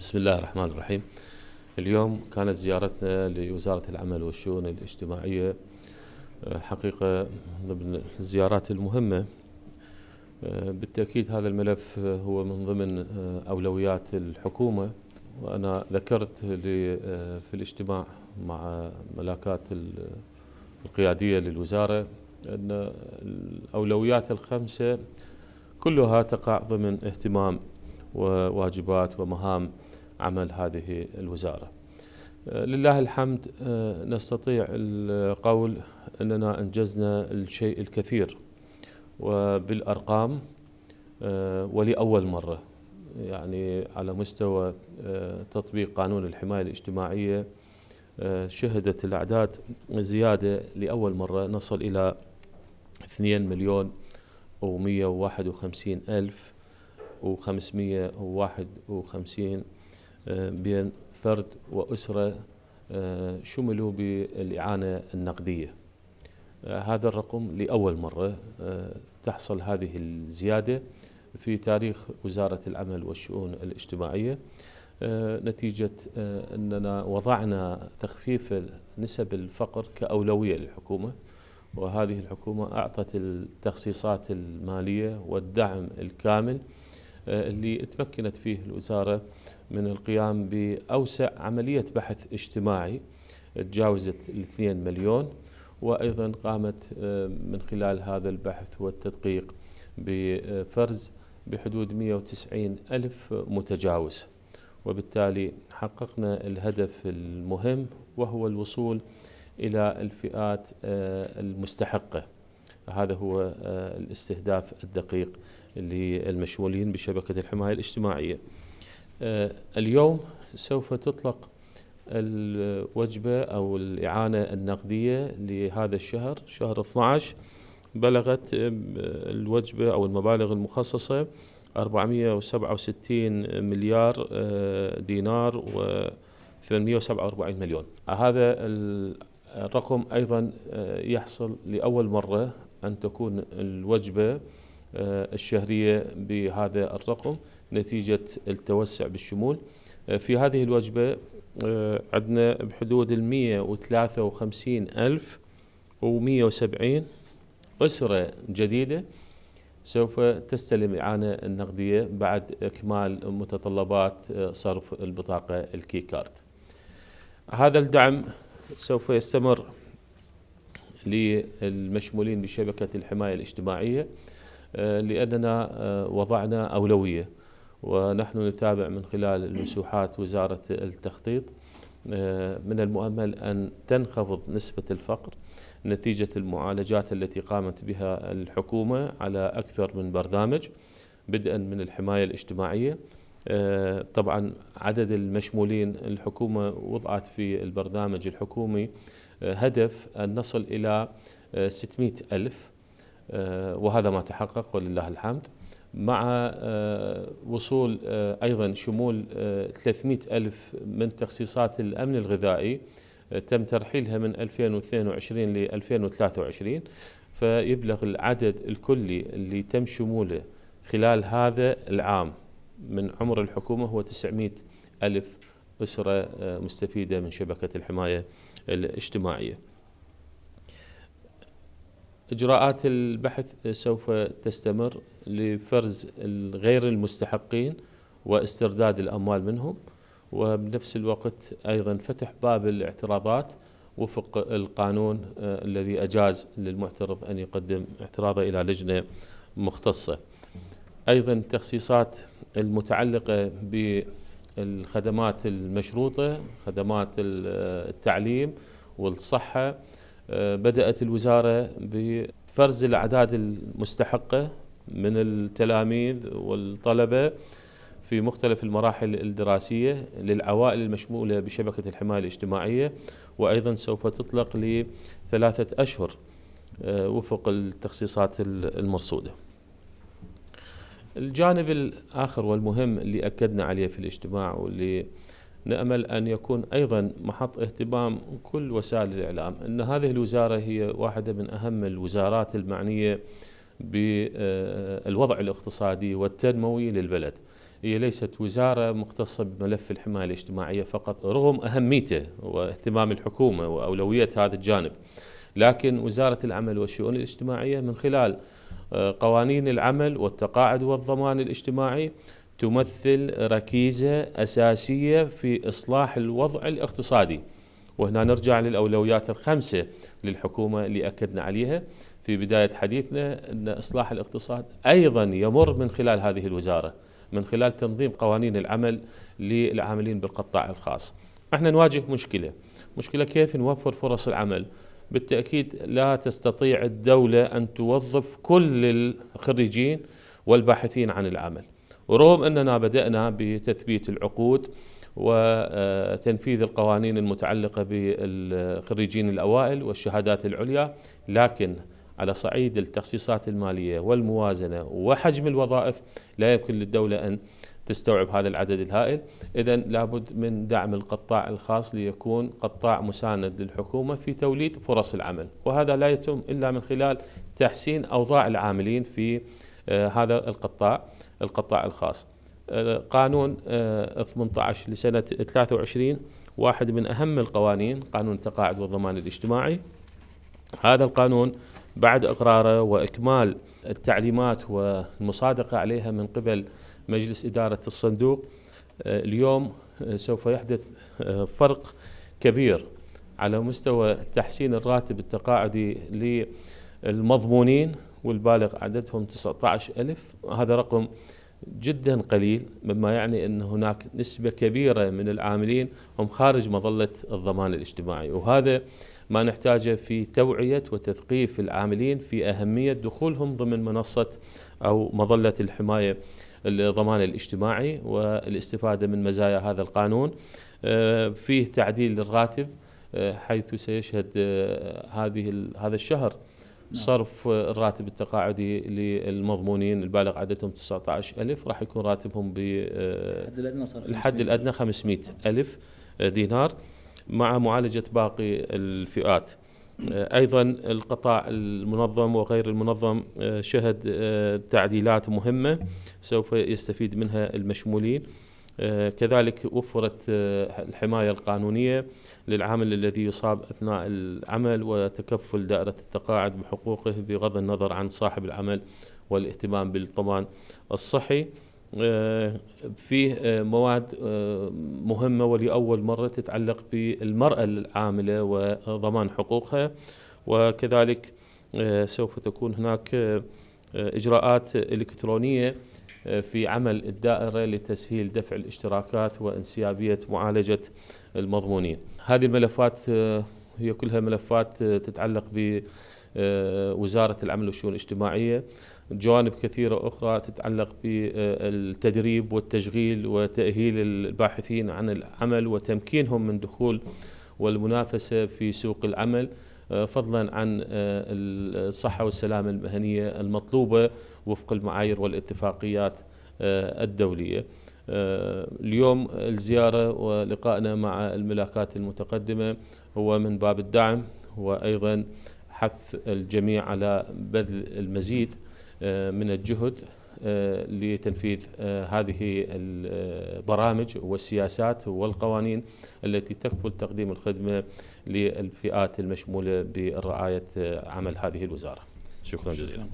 بسم الله الرحمن الرحيم اليوم كانت زيارتنا لوزارة العمل والشؤون الاجتماعية آه، حقيقة ضمن الزيارات المهمة آه، بالتأكيد هذا الملف هو من ضمن آه، أولويات الحكومة وأنا ذكرت في الاجتماع مع ملاكات القيادية للوزارة أن الأولويات الخمسة كلها تقع ضمن اهتمام وواجبات ومهام عمل هذه الوزارة آه، لله الحمد آه، نستطيع القول أننا أنجزنا الشيء الكثير وبالأرقام آه، ولأول مرة يعني على مستوى تطبيق قانون الحماية الاجتماعية شهدت الأعداد زيادة لأول مرة نصل إلى 2 مليون و151 ألف و551 بين فرد وأسرة آه، شملوا بالإعانة النقدية آه، هذا الرقم لأول مرة آه، تحصل هذه الزيادة في تاريخ وزارة العمل والشؤون الاجتماعية نتيجة أننا وضعنا تخفيف نسب الفقر كأولوية للحكومة وهذه الحكومة أعطت التخصيصات المالية والدعم الكامل آه، اللي تمكنت فيه الوزارة من القيام بأوسع عملية بحث اجتماعي تجاوزت الاثنين مليون وأيضا قامت آه، من خلال هذا البحث والتدقيق بفرز بحدود 190 ألف متجاوز وبالتالي حققنا الهدف المهم وهو الوصول إلى الفئات آه، المستحقة هذا هو الاستهداف الدقيق للمشمولين بشبكة الحماية الاجتماعية آه، اليوم سوف تطلق الوجبة أو الإعانة النقدية لهذا الشهر شهر 12 بلغت آه، الوجبة أو المبالغ المخصصة 467 مليار آه، دينار و 847 مليون هذا الرقم أيضا يحصل لأول مرة أن تكون الوجبة آه، الشهرية بهذا الرقم نتيجة التوسع بالشمول آه، في هذه الوجبة آه، عندنا بحدود ال 153 ألف و 170 أسرة جديدة سوف تستلم الإعانة النقدية بعد إكمال متطلبات صرف البطاقة الكي كارد هذا الدعم سوف يستمر للمشمولين بشبكة الحماية الاجتماعية آه، لأننا آه، وضعنا أولوية ونحن نتابع من خلال المسوحات وزارة التخطيط آه، من المؤمل أن تنخفض نسبة الفقر نتيجة المعالجات التي قامت بها الحكومة على أكثر من برنامج بدءا من الحماية الاجتماعية طبعا عدد المشمولين الحكومة وضعت في البرنامج الحكومي هدف أن نصل إلى 600 ألف آه، وهذا ما تحقق ولله الحمد مع آه، وصول آه، أيضا شمول 300 ألف من تخصيصات الأمن الغذائي تم ترحيلها من 2022 ل 2023 فيبلغ العدد الكلي اللي تم شموله خلال هذا العام من عمر الحكومة هو 900 ألف أسرة مستفيدة من شبكة الحماية الاجتماعية إجراءات البحث سوف تستمر لفرز غير المستحقين واسترداد الأموال منهم وبنفس الوقت أيضا فتح باب الاعتراضات وفق القانون آه، الذي أجاز للمعترض أن يقدم اعتراضه إلى لجنة مختصة أيضا تخصيصات المتعلقة بالخدمات المشروطة خدمات آه، التعليم والصحة بدأت الوزارة بفرز الأعداد المستحقة من التلاميذ والطلبة في مختلف المراحل الدراسية للعوائل المشمولة بشبكة الحماية الاجتماعية وأيضا سوف تطلق لثلاثة أشهر آه، وفق التخصيصات المرصودة الجانب الآخر والمهم اللي أكدنا عليه في الاجتماع واللي نأمل أن يكون أيضا محط اهتمام كل وسائل الإعلام أن هذه الوزارة هي واحدة من أهم الوزارات المعنية بالوضع الاقتصادي والتنموي للبلد هي ليست وزارة مختصة بملف الحماية الاجتماعية فقط رغم أهميته واهتمام الحكومة وأولوية هذا الجانب لكن وزارة العمل والشؤون الاجتماعية من خلال قوانين العمل والتقاعد والضمان الاجتماعي تمثل ركيزة أساسية في إصلاح الوضع الاقتصادي وهنا نرجع للأولويات الخمسة للحكومة اللي أكدنا عليها في بداية حديثنا أن إصلاح الاقتصاد أيضا يمر من خلال هذه الوزارة من خلال تنظيم قوانين العمل للعاملين بالقطاع الخاص احنا نواجه مشكلة مشكلة كيف نوفر فرص العمل بالتأكيد لا تستطيع الدولة أن توظف كل الخريجين والباحثين عن العمل ورغم أننا بدأنا بتثبيت العقود وتنفيذ القوانين المتعلقة بالخريجين الأوائل والشهادات العليا لكن على صعيد التخصيصات المالية والموازنة وحجم الوظائف لا يمكن للدولة أن تستوعب هذا العدد الهائل إذا لابد من دعم القطاع الخاص ليكون قطاع مساند للحكومة في توليد فرص العمل وهذا لا يتم إلا من خلال تحسين أوضاع العاملين في آه، هذا القطاع القطاع الخاص آه، قانون 18 آه، لسنة 23 واحد من أهم القوانين قانون التقاعد والضمان الاجتماعي هذا القانون بعد إقراره وإكمال التعليمات والمصادقة عليها من قبل مجلس إدارة الصندوق آه، اليوم سوف يحدث فرق كبير على مستوى تحسين الراتب التقاعدي للمضمونين والبالغ عددهم 19000 هذا رقم جدا قليل مما يعني أن هناك نسبة كبيرة من العاملين هم خارج مظلة الضمان الاجتماعي وهذا ما نحتاجه في توعية وتثقيف العاملين في أهمية دخولهم ضمن منصة أو مظلة الحماية الضمان الاجتماعي والاستفادة من مزايا هذا القانون آه، فيه تعديل للراتب آه، حيث سيشهد آه، هذه هذا الشهر نعم. صرف الراتب التقاعدي للمضمونين البالغ عددهم 19000 راح يكون راتبهم بالحد آه، الحد الادنى 500 الف آه، دينار مع معالجه باقي الفئات آه، ايضا القطاع المنظم وغير المنظم شهد تعديلات مهمه سوف يستفيد منها المشمولين آه، كذلك وفرت آه، الحماية القانونية للعامل الذي يصاب أثناء العمل وتكفل دائرة التقاعد بحقوقه بغض النظر عن صاحب العمل والاهتمام بالضمان الصحي آه، فيه مواد مهمة ولأول مرة تتعلق بالمرأة العاملة وضمان حقوقها وكذلك سوف تكون هناك إجراءات إلكترونية في عمل الدائرة لتسهيل دفع الاشتراكات وانسيابية معالجة المضمونين هذه الملفات آه، هي كلها ملفات آه، تتعلق بوزارة آه، العمل والشؤون الاجتماعية جوانب كثيرة أخرى تتعلق بالتدريب والتشغيل وتأهيل الباحثين عن العمل وتمكينهم من دخول والمنافسة في سوق العمل فضلا عن آه، الصحة والسلامة المهنية المطلوبة وفق المعايير والاتفاقيات آه، الدولية آه، اليوم الزيارة ولقائنا مع الملاكات المتقدمة هو من باب الدعم وأيضا حث الجميع على بذل المزيد آه، من الجهد آه، لتنفيذ آه، هذه البرامج والسياسات والقوانين التي تكفل تقديم الخدمة للفئات المشمولة برعاية عمل هذه الوزارة شكرا جزيلا